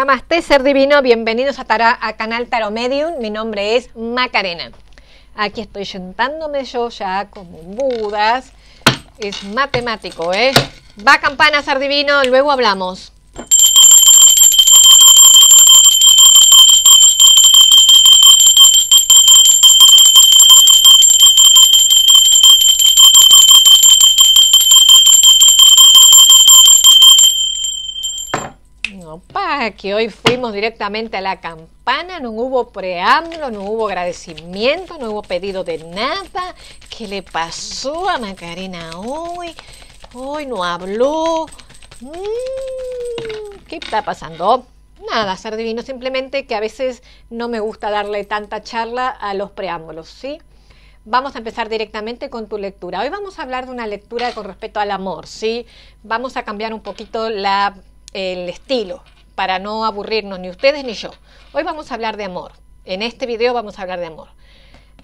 Namaste, ser divino, bienvenidos a, Tara, a Canal Taro Medium. Mi nombre es Macarena. Aquí estoy sentándome yo ya como Budas. Es matemático, ¿eh? Va campana, ser divino, luego hablamos. que hoy fuimos directamente a la campana, no hubo preámbulo, no hubo agradecimiento, no hubo pedido de nada. ¿Qué le pasó a Macarena hoy? Hoy no habló. Mm, ¿Qué está pasando? Nada, ser divino, simplemente que a veces no me gusta darle tanta charla a los preámbulos, ¿sí? Vamos a empezar directamente con tu lectura. Hoy vamos a hablar de una lectura con respecto al amor, ¿sí? Vamos a cambiar un poquito la, el estilo, para no aburrirnos ni ustedes ni yo. Hoy vamos a hablar de amor. En este video vamos a hablar de amor.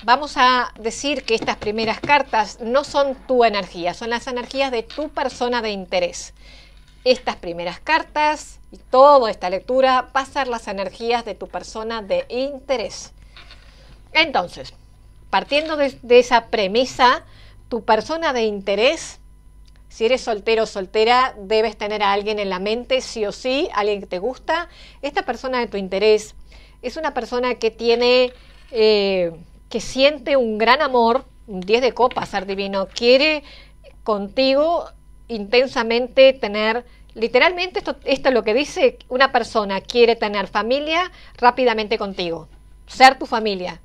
Vamos a decir que estas primeras cartas no son tu energía, son las energías de tu persona de interés. Estas primeras cartas y toda esta lectura va a ser las energías de tu persona de interés. Entonces, partiendo de, de esa premisa, tu persona de interés si eres soltero o soltera, debes tener a alguien en la mente, sí o sí, alguien que te gusta. Esta persona de tu interés es una persona que tiene, eh, que siente un gran amor, un 10 de copas, ser divino. Quiere contigo intensamente tener literalmente esto, esto, es lo que dice una persona, quiere tener familia rápidamente contigo, ser tu familia.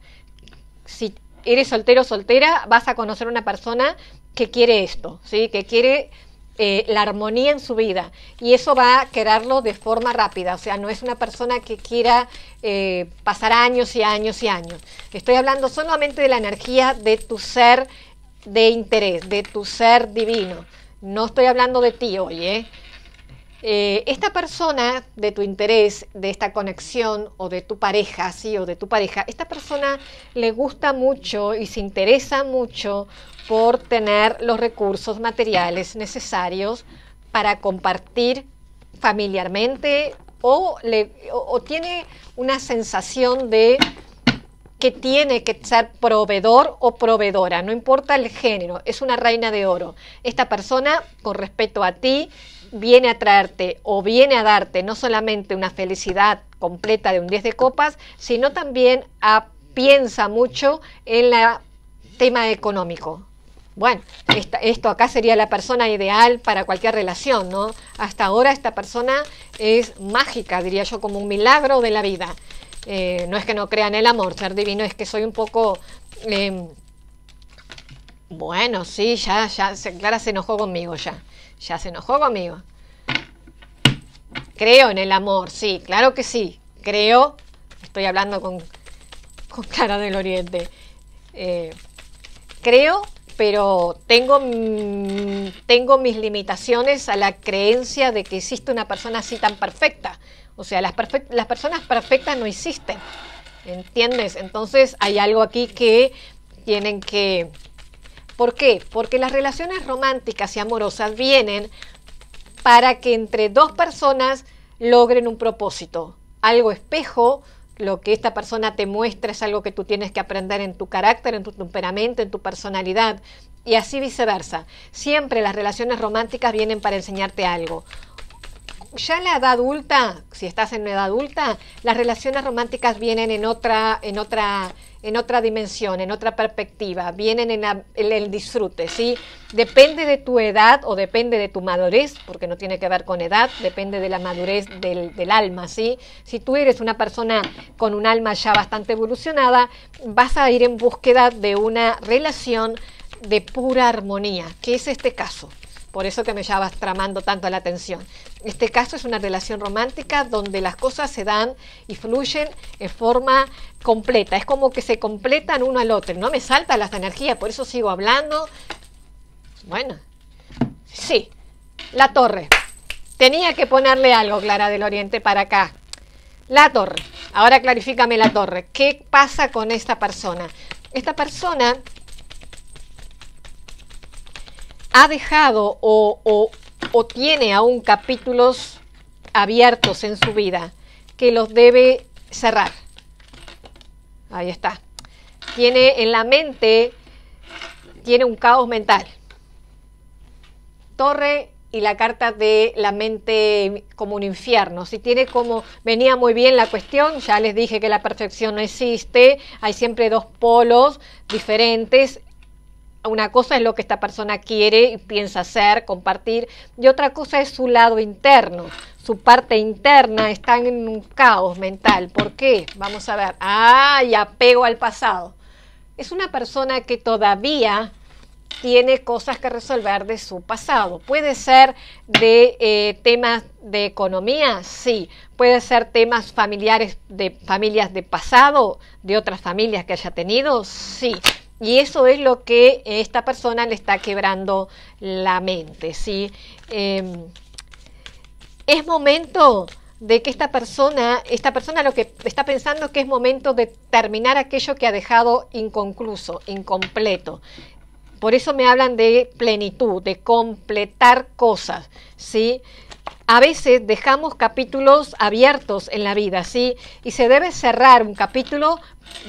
Si eres soltero o soltera, vas a conocer una persona que quiere esto, ¿sí? que quiere eh, la armonía en su vida. Y eso va a quererlo de forma rápida, o sea, no es una persona que quiera eh, pasar años y años y años. Estoy hablando solamente de la energía de tu ser de interés, de tu ser divino. No estoy hablando de ti hoy, ¿eh? Eh, esta persona de tu interés, de esta conexión o de tu pareja, sí, o de tu pareja, esta persona le gusta mucho y se interesa mucho por tener los recursos materiales necesarios para compartir familiarmente o, tiene una sensación de que tiene que ser proveedor o proveedora, no importa el género, es una reina de oro. Esta persona, con respecto a ti, viene a traerte o viene a darte no solamente una felicidad completa de un 10 de copas, sino también a, ah, piensa mucho en el tema económico. Bueno, esto acá sería la persona ideal para cualquier relación, ¿no? Hasta ahora esta persona es mágica, diría yo, como un milagro de la vida. Eh, no es que no crea en el amor, ser divino, es que soy un poco... Eh, bueno, sí, ya, ya, Clara se enojó conmigo ya ya se enojó conmigo. Creo en el amor, sí, claro que sí. Creo, estoy hablando con, con Clara del Oriente. Eh, creo, pero tengo, mm, tengo mis limitaciones a la creencia de que existe una persona así tan perfecta. O sea, las, las personas perfectas no existen. ¿Entiendes? Entonces hay algo aquí que tienen que ¿Por qué? Porque las relaciones románticas y amorosas vienen para que entre dos personas logren un propósito, algo espejo, lo que esta persona te muestra es algo que tú tienes que aprender en tu carácter, en tu temperamento, en tu personalidad y así viceversa. Siempre las relaciones románticas vienen para enseñarte algo. Ya en la edad adulta, si estás en la edad adulta, las relaciones románticas vienen en otra en otra en otra dimensión, en otra perspectiva, vienen en, el disfrute, ¿sí? Depende de tu edad o depende de tu madurez, porque no tiene que ver con edad, depende de la madurez del, alma, ¿sí? Si tú eres una persona con un alma ya bastante evolucionada, vas a ir en búsqueda de una relación de pura armonía, que es este caso, por eso que me llamas tramando tanto la atención. Este caso es una relación romántica donde las cosas se dan y fluyen en forma completa. Es como que se completan uno al otro. No me salta las energías, por eso sigo hablando. Bueno, sí, la torre. Tenía que ponerle algo, Clara del Oriente, para acá. La torre. Ahora clarifícame la torre. ¿Qué pasa con esta persona? Esta persona ha dejado o, tiene aún capítulos abiertos en su vida que los debe cerrar. Ahí está. Tiene en la mente, tiene un caos mental. Torre y la carta de la mente como un infierno. Si tiene como, venía muy bien la cuestión, ya les dije que la perfección no existe, hay siempre dos polos diferentes, una cosa es lo que esta persona quiere y piensa hacer, compartir, y otra cosa es su lado interno. Su parte interna está en un caos mental. ¿Por qué? Vamos a ver. Ah, y apego al pasado. Es una persona que todavía tiene cosas que resolver de su pasado. Puede ser de eh, temas de economía, sí. Puede ser temas familiares de familias de pasado, de otras familias que haya tenido, sí. Y eso es lo que esta persona le está quebrando la mente, ¿sí? Em, es momento de que esta persona, esta persona lo que está pensando que es momento de terminar aquello que ha dejado inconcluso, incompleto. Por eso me hablan de plenitud, de completar cosas, ¿sí? a veces dejamos capítulos abiertos en la vida, ¿sí? Y se debe cerrar un capítulo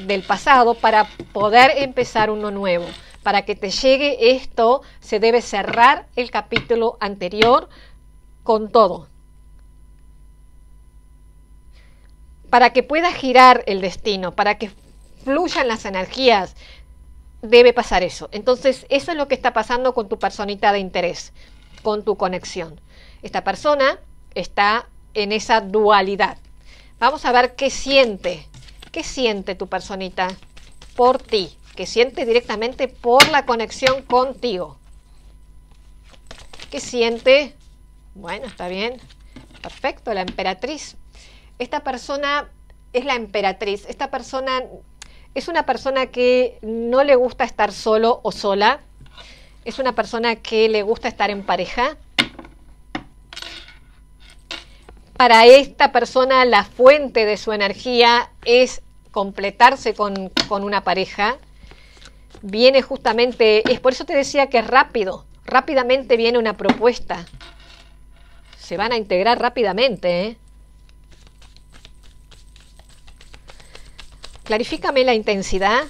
del pasado para poder empezar uno nuevo. Para que te llegue esto, se debe cerrar el capítulo anterior con todo. Para que pueda girar el destino, para que fluyan las energías, debe pasar eso. Entonces, eso es lo que está pasando con tu personita de interés, con tu conexión. Esta persona está en esa dualidad. Vamos a ver qué siente, qué siente tu personita por ti, ¿Qué siente directamente por la conexión contigo. ¿Qué siente? Bueno, está bien. Perfecto, la emperatriz. Esta persona es la emperatriz. Esta persona es una persona que no le gusta estar solo o sola. Es una persona que le gusta estar en pareja. para esta persona la fuente de su energía es completarse con, una pareja, viene justamente, es por eso te decía que rápido, rápidamente viene una propuesta. Se van a integrar rápidamente. ¿eh? Clarifícame la intensidad.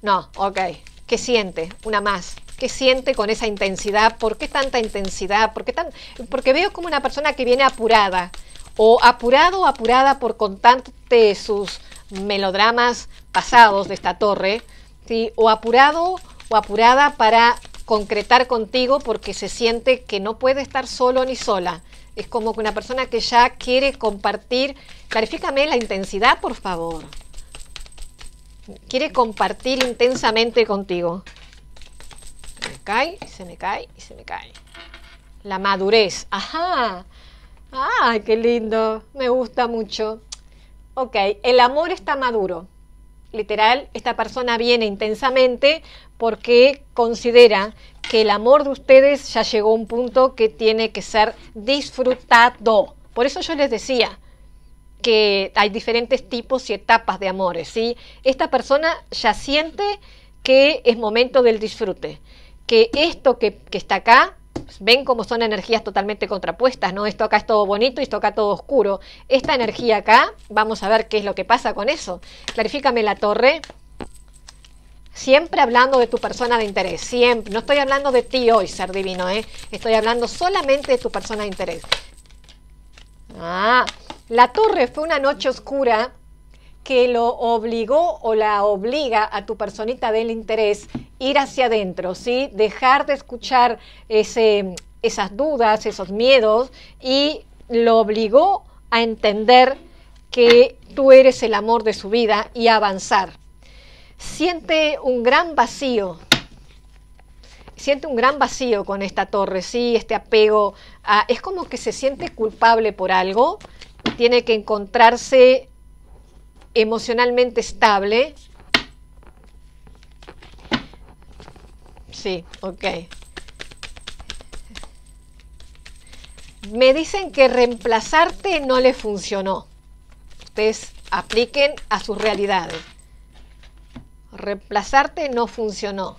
No, ok. ¿Qué siente? Una más. ¿Qué siente con esa intensidad, por qué tanta intensidad, por tan, porque veo como una persona que viene apurada o apurado o apurada por contarte sus melodramas pasados de esta torre, o apurado o apurada para concretar contigo porque se siente que no puede estar solo ni sola. Es como que una persona que ya quiere compartir, clarifícame la intensidad, por favor. Quiere compartir intensamente contigo cae, y se me cae, y se me cae. La madurez. Ajá. ¡Ay, qué lindo! Me gusta mucho. Ok, el amor está maduro. Literal, esta persona viene intensamente porque considera que el amor de ustedes ya llegó a un punto que tiene que ser disfrutado. Por eso yo les decía que hay diferentes tipos y etapas de amores, ¿sí? Esta persona ya siente que es momento del disfrute que esto que, está acá, pues, ven cómo son energías totalmente contrapuestas, ¿no? Esto acá es todo bonito y esto acá todo oscuro. Esta energía acá, vamos a ver qué es lo que pasa con eso. Clarifícame la torre. Siempre hablando de tu persona de interés, siempre. No estoy hablando de ti hoy, ser divino, ¿eh? Estoy hablando solamente de tu persona de interés. Ah, la torre fue una noche oscura que lo obligó o la obliga a tu personita del interés ir hacia adentro, ¿sí? Dejar de escuchar esas dudas, esos miedos y lo obligó a entender que tú eres el amor de su vida y a avanzar. Siente un gran vacío, siente un gran vacío con esta torre, sí, este apego. A, es como que se siente culpable por algo, tiene que encontrarse emocionalmente estable. Sí, ok. Me dicen que reemplazarte no le funcionó. Ustedes apliquen a sus realidades. Reemplazarte no funcionó.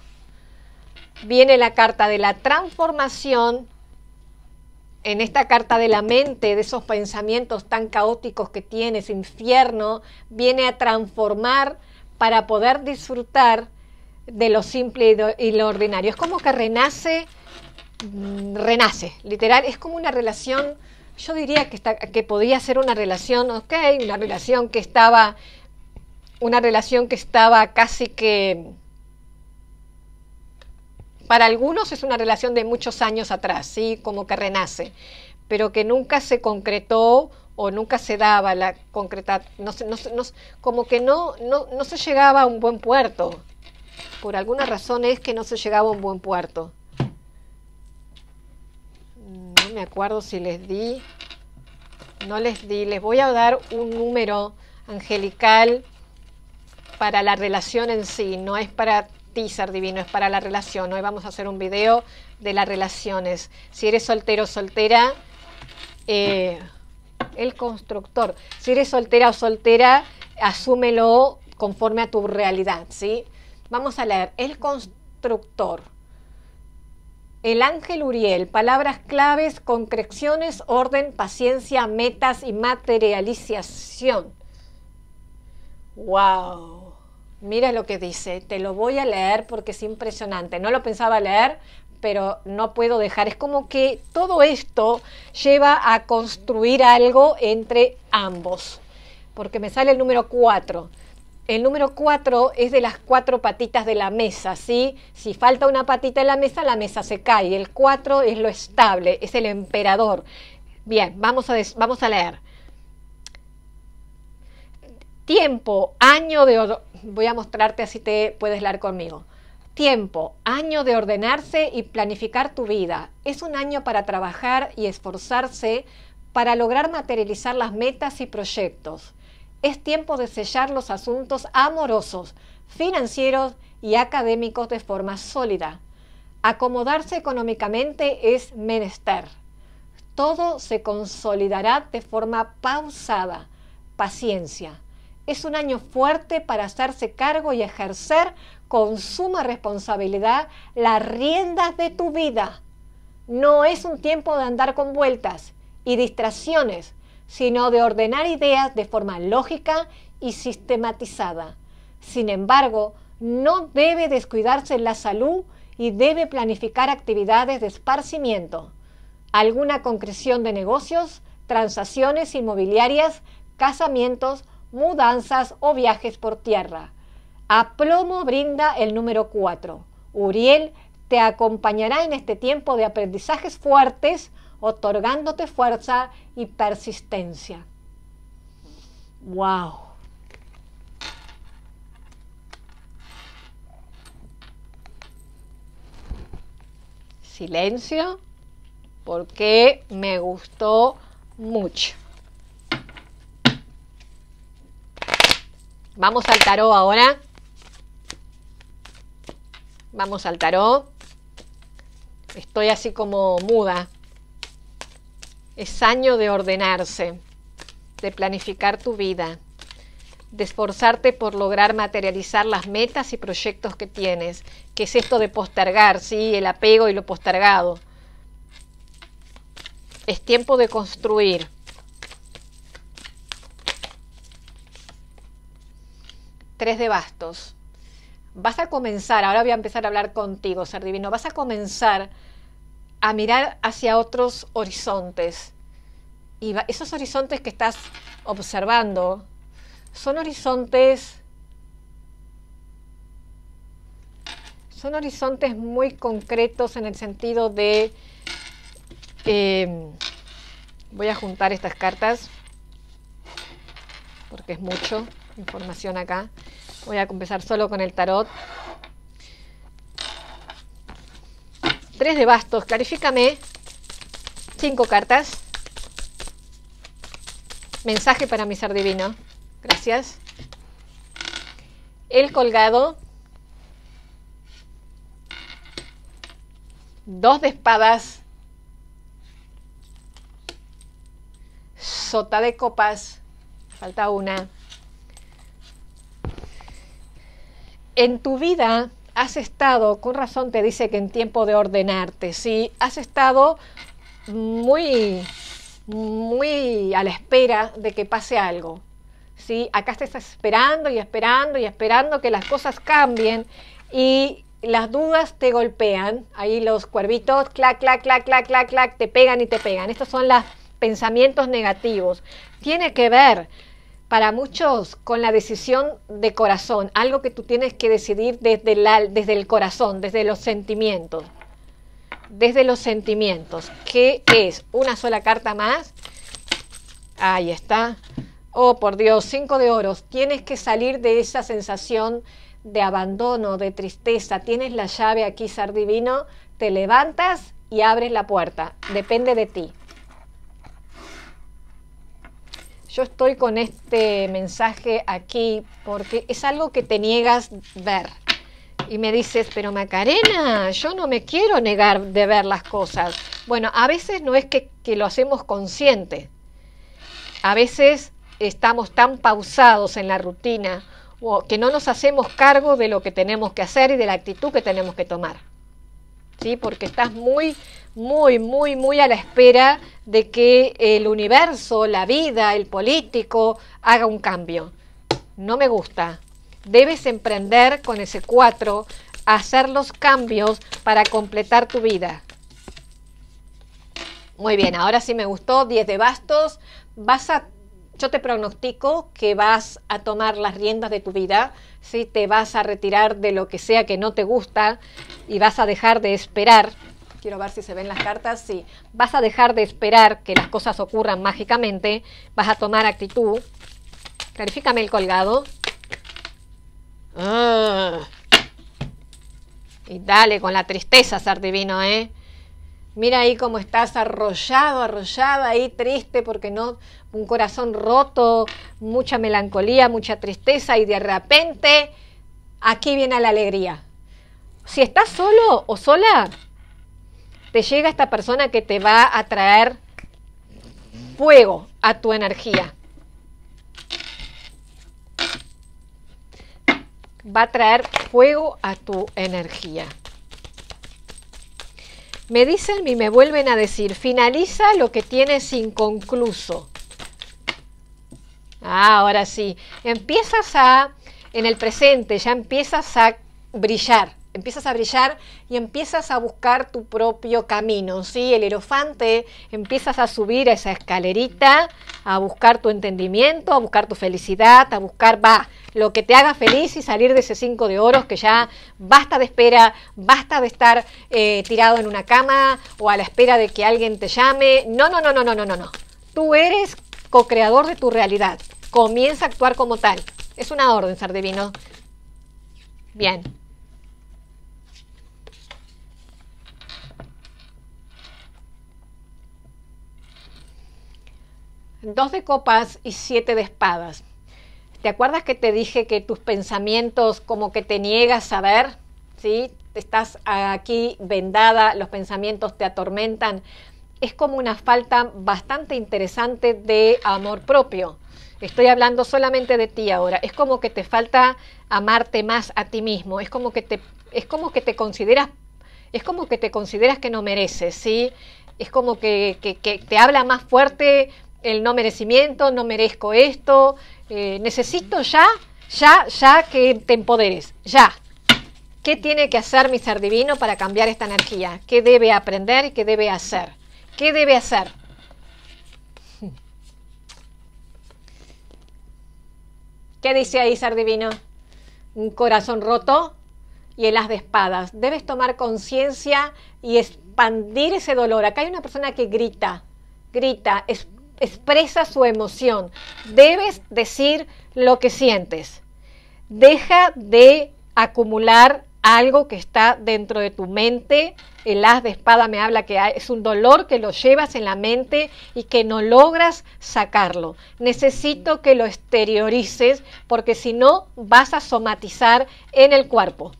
Viene la carta de la transformación en esta carta de la mente, de esos pensamientos tan caóticos que tiene, ese infierno, viene a transformar para poder disfrutar de lo simple y, lo ordinario. Es como que renace, mm, renace, literal, es como una relación, yo diría que, está, que podría ser una relación, ok, una relación que estaba, una relación que estaba casi que para algunos es una relación de muchos años atrás, ¿sí? como que renace, pero que nunca se concretó o nunca se daba la concreta, no, como que no, no, no se llegaba a un buen puerto. Por alguna razón es que no se llegaba a un buen puerto. No me acuerdo si les di, no les di, les voy a dar un número angelical para la relación en sí, no es para divino, es para la relación. Hoy vamos a hacer un video de las relaciones. Si eres soltero o soltera, eh, el constructor. Si eres soltera o soltera, asúmelo conforme a tu realidad, ¿sí? Vamos a leer. El constructor. El ángel Uriel, palabras claves, concreciones, orden, paciencia, metas y materialización. ¡Wow! Mira lo que dice, te lo voy a leer porque es impresionante. No lo pensaba leer, pero no puedo dejar. Es como que todo esto lleva a construir algo entre ambos, porque me sale el número 4. El número 4 es de las cuatro patitas de la mesa, ¿sí? Si falta una patita en la mesa, la mesa se cae. El 4 es lo estable, es el emperador. Bien, vamos a, vamos a leer. Tiempo, año de voy a mostrarte así te puedes leer conmigo. Tiempo, año de ordenarse y planificar tu vida. Es un año para trabajar y esforzarse para lograr materializar las metas y proyectos. Es tiempo de sellar los asuntos amorosos, financieros y académicos de forma sólida. Acomodarse económicamente es menester. Todo se consolidará de forma pausada. Paciencia es un año fuerte para hacerse cargo y ejercer con suma responsabilidad las riendas de tu vida. No es un tiempo de andar con vueltas y distracciones, sino de ordenar ideas de forma lógica y sistematizada. Sin embargo, no debe descuidarse la salud y debe planificar actividades de esparcimiento. Alguna concreción de negocios, transacciones inmobiliarias, casamientos mudanzas o viajes por tierra. a plomo brinda el número 4. Uriel te acompañará en este tiempo de aprendizajes fuertes, otorgándote fuerza y persistencia. ¡Wow! Silencio, porque me gustó mucho. Vamos al tarot ahora. Vamos al tarot. Estoy así como muda. Es año de ordenarse, de planificar tu vida, de esforzarte por lograr materializar las metas y proyectos que tienes. que es esto de postergar? Sí, el apego y lo postergado. Es tiempo de construir Tres de bastos. Vas a comenzar, ahora voy a empezar a hablar contigo, ser divino, vas a comenzar a mirar hacia otros horizontes. Y esos horizontes que estás observando son horizontes son horizontes muy concretos en el sentido de em, voy a juntar estas cartas porque es mucho información acá. Voy a comenzar solo con el tarot. Tres de bastos, clarifícame. Cinco cartas. Mensaje para mi ser divino. Gracias. El colgado. Dos de espadas. Sota de copas. Falta una. en tu vida has estado, con razón te dice que en tiempo de ordenarte, sí, has estado muy, muy a la espera de que pase algo. ¿sí? Acá te estás esperando y esperando y esperando que las cosas cambien y las dudas te golpean. Ahí los cuervitos, clac, clac, clac, clac, clac, te pegan y te pegan. Estos son los pensamientos negativos. Tiene que ver para muchos con la decisión de corazón, algo que tú tienes que decidir desde, desde el corazón, desde los sentimientos. Desde los sentimientos, ¿qué es? Una sola carta más. Ahí está. Oh, por Dios, cinco de oros. Tienes que salir de esa sensación de abandono, de tristeza. Tienes la llave aquí, ser divino. Te levantas y abres la puerta. Depende de ti. yo estoy con este mensaje aquí porque es algo que te niegas ver. Y me dices, pero Macarena, yo no me quiero negar de ver las cosas. Bueno, a veces no es que, que lo hacemos consciente. A veces estamos tan pausados en la rutina o que no nos hacemos cargo de lo que tenemos que hacer y de la actitud que tenemos que tomar. ¿Sí? Porque estás muy, muy, muy, muy a la espera de que el universo, la vida, el político haga un cambio. No me gusta. Debes emprender con ese 4, hacer los cambios para completar tu vida. Muy bien, ahora sí me gustó. 10 de bastos. Vas a yo te pronostico que vas a tomar las riendas de tu vida, si te vas a retirar de lo que sea que no te gusta y vas a dejar de esperar Quiero ver si se ven las cartas. Sí, vas a dejar de esperar que las cosas ocurran mágicamente. Vas a tomar actitud. Clarifícame el colgado. Ah. Y dale con la tristeza, ser ¿eh? Mira ahí cómo estás arrollado, arrollada ahí, triste, porque no, un corazón roto, mucha melancolía, mucha tristeza, y de repente aquí viene la alegría. Si estás solo o sola, te llega esta persona que te va a traer fuego a tu energía. Va a traer fuego a tu energía. Me dicen y me vuelven a decir, finaliza lo que tienes inconcluso. Ah, ahora sí, empiezas a, en el presente, ya empiezas a brillar empiezas a brillar y empiezas a buscar tu propio camino, ¿sí? El elefante, empiezas a subir a esa escalerita, a buscar tu entendimiento, a buscar tu felicidad, a buscar, va, lo que te haga feliz y salir de ese cinco de oros que ya basta de espera, basta de estar eh, tirado en una cama o a la espera de que alguien te llame. No, no, no, no, no, no, no, no. Tú eres co-creador de tu realidad. Comienza a actuar como tal. Es una orden, Sardivino. Bien. dos de copas y siete de espadas. ¿Te acuerdas que te dije que tus pensamientos como que te niegas a ver? ¿Sí? Estás aquí vendada, los pensamientos te atormentan. Es como una falta bastante interesante de amor propio. Estoy hablando solamente de ti ahora. Es como que te falta amarte más a ti mismo. Es como que te, es como que te consideras, es como que te consideras que no mereces, ¿sí? Es como que te habla más fuerte el no merecimiento, no merezco esto, eh, necesito ya, ya, ya que te empoderes, ya. ¿Qué tiene que hacer mi ser divino para cambiar esta energía? ¿Qué debe aprender y qué debe hacer? ¿Qué debe hacer? ¿Qué dice ahí, ser divino? Un corazón roto y el haz de espadas. Debes tomar conciencia y expandir ese dolor. Acá hay una persona que grita, grita, expresa su emoción. Debes decir lo que sientes. Deja de acumular algo que está dentro de tu mente. El haz de espada me habla que es un dolor que lo llevas en la mente y que no logras sacarlo. Necesito que lo exteriorices porque si no vas a somatizar en el cuerpo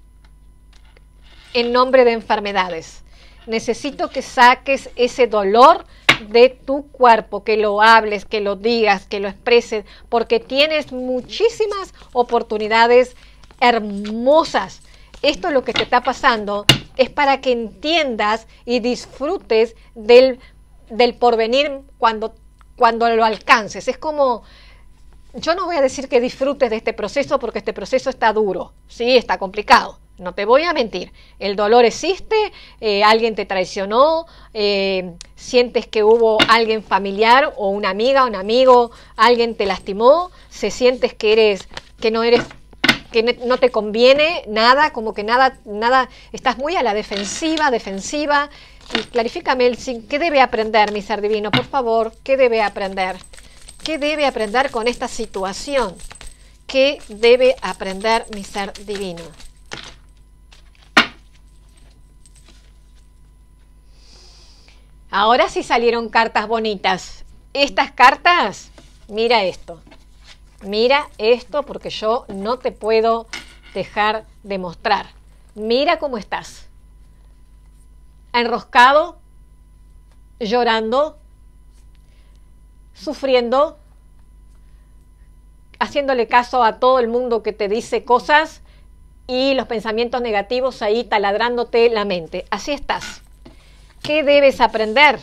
en nombre de enfermedades. Necesito que saques ese dolor de tu cuerpo, que lo hables, que lo digas, que lo expreses, porque tienes muchísimas oportunidades hermosas. Esto es lo que te está pasando, es para que entiendas y disfrutes del, porvenir cuando, cuando lo alcances. Es como yo no voy a decir que disfrutes de este proceso porque este proceso está duro, sí, está complicado, no te voy a mentir, el dolor existe, eh, alguien te traicionó, eh, sientes que hubo alguien familiar o una amiga, un amigo, alguien te lastimó, se sientes que eres, que no eres, que no te conviene nada, como que nada, nada, estás muy a la defensiva, defensiva. Y clarifícame el ¿qué debe aprender, mi ser divino? Por favor, ¿qué debe aprender? ¿Qué debe aprender con esta situación? ¿Qué debe aprender mi ser divino? Ahora sí salieron cartas bonitas. Estas cartas, mira esto. Mira esto porque yo no te puedo dejar de mostrar. Mira cómo estás. Enroscado, llorando, sufriendo, haciéndole caso a todo el mundo que te dice cosas y los pensamientos negativos ahí taladrándote la mente. Así estás. ¿Qué debes aprender?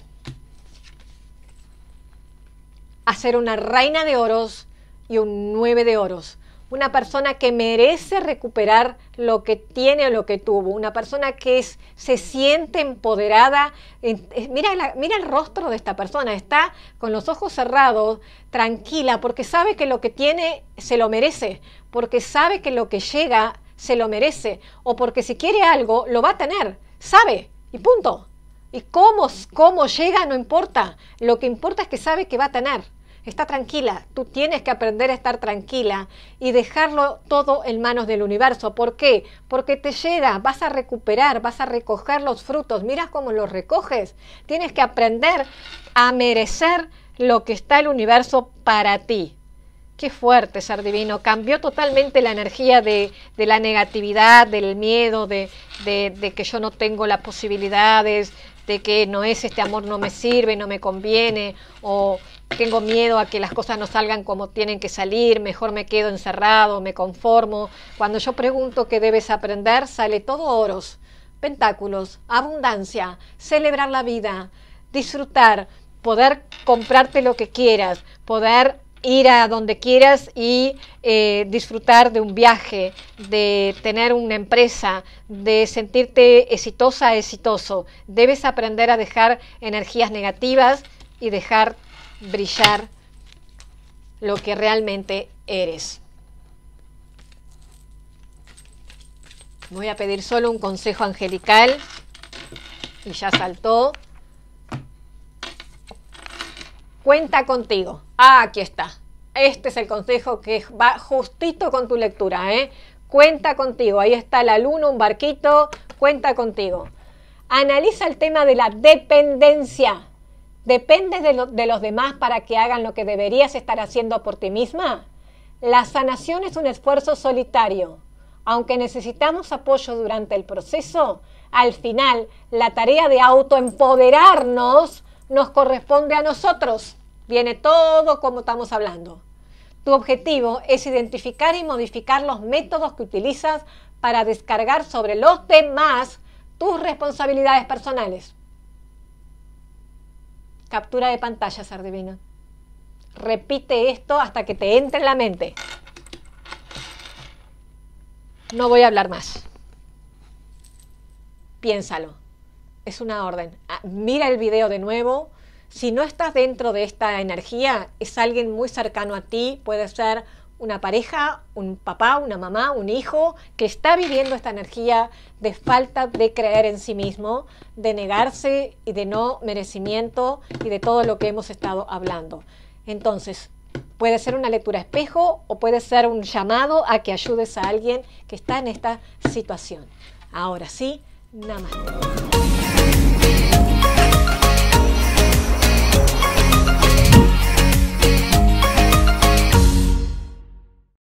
Hacer una reina de oros y un nueve de oros. Una persona que merece recuperar lo que tiene o lo que tuvo. Una persona que se siente empoderada. Eh, mira el rostro de esta persona. Está con los ojos cerrados, tranquila, porque sabe que lo que tiene se lo merece. Porque sabe que lo que llega se lo merece. O porque si quiere algo, lo va a tener. Sabe. Y punto. Y cómo, llega no importa. Lo que importa es que sabe que va a tener. Está tranquila. Tú tienes que aprender a estar tranquila y dejarlo todo en manos del universo. ¿Por qué? Porque te llega. Vas a recuperar, vas a recoger los frutos. Miras cómo los recoges. Tienes que aprender a merecer lo que está el universo para ti. Qué fuerte ser divino. Cambió totalmente la energía de, de la negatividad, del miedo, de, de, que yo no tengo las posibilidades, de que no es este amor no me sirve, no me conviene, o tengo miedo a que las cosas no salgan como tienen que salir, mejor me quedo encerrado, me conformo. Cuando yo pregunto qué debes aprender, sale todo oros, pentáculos, abundancia, celebrar la vida, disfrutar, poder comprarte lo que quieras, poder ir a donde quieras y eh, disfrutar de un viaje, de tener una empresa, de sentirte exitosa, exitoso. Debes aprender a dejar energías negativas y dejar brillar lo que realmente eres. Voy a pedir solo un consejo angelical y ya saltó. Cuenta contigo. Ah, aquí está. Este es el consejo que va justito con tu lectura, ¿eh? Cuenta contigo. Ahí está la luna, un barquito, cuenta contigo. Analiza el tema de la dependencia. ¿Dependes de, de los demás para que hagan lo que deberías estar haciendo por ti misma? La sanación es un esfuerzo solitario. Aunque necesitamos apoyo durante el proceso, al final la tarea de autoempoderarnos nos corresponde a nosotros. Viene todo como estamos hablando. Tu objetivo es identificar y modificar los métodos que utilizas para descargar sobre los demás tus responsabilidades personales. Captura de pantalla, ser Repite esto hasta que te entre en la mente. No voy a hablar más. Piénsalo. Es una orden. Ah, mira el video de nuevo si no estás dentro de esta energía, es alguien muy cercano a ti, puede ser una pareja, un papá, una mamá, un hijo que está viviendo esta energía de falta de creer en sí mismo, de negarse y de no merecimiento y de todo lo que hemos estado hablando. Entonces, puede ser una lectura espejo o puede ser un llamado a que ayudes a alguien que está en esta situación. Ahora sí, nada más.